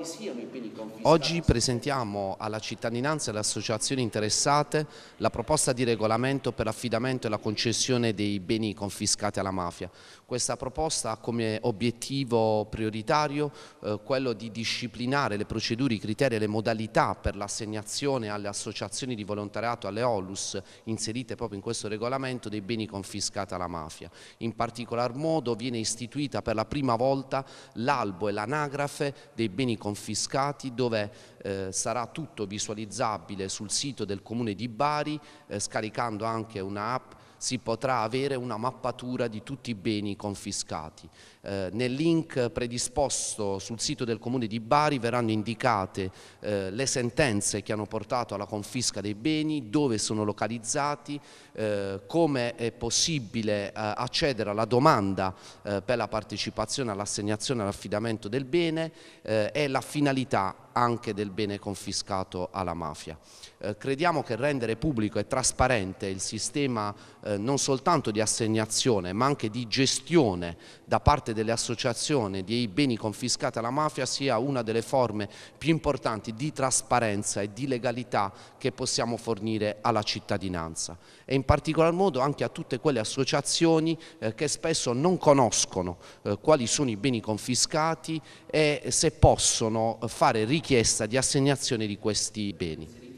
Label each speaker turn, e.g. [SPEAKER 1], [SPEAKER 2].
[SPEAKER 1] quali siano i beni confiscati. Oggi
[SPEAKER 2] presentiamo alla cittadinanza e alle associazioni interessate la proposta di regolamento per l'affidamento e la concessione dei beni confiscati alla mafia. Questa proposta ha come obiettivo prioritario eh, quello di disciplinare le procedure, i criteri e le modalità per l'assegnazione alle associazioni di volontariato, alle OLUS, inserite proprio in questo regolamento, dei beni confiscati alla mafia. In particolar modo viene istituita per la prima volta l'albo e l'anagrafe dei beni confiscati confiscati dove eh, sarà tutto visualizzabile sul sito del comune di Bari eh, scaricando anche un'app si potrà avere una mappatura di tutti i beni confiscati. Eh, nel link predisposto sul sito del Comune di Bari verranno indicate eh, le sentenze che hanno portato alla confisca dei beni, dove sono localizzati, eh, come è possibile eh, accedere alla domanda eh, per la partecipazione all'assegnazione e all'affidamento del bene eh, e la finalità anche del bene confiscato alla mafia. Eh, crediamo che rendere pubblico e trasparente il sistema eh, non soltanto di assegnazione ma anche di gestione da parte delle associazioni dei beni confiscati alla mafia sia una delle forme più importanti di trasparenza e di legalità che possiamo fornire alla cittadinanza e in particolar modo anche a tutte quelle associazioni eh, che spesso non conoscono eh, quali sono i beni confiscati e se possono fare richiesta richiesta di assegnazione di questi beni.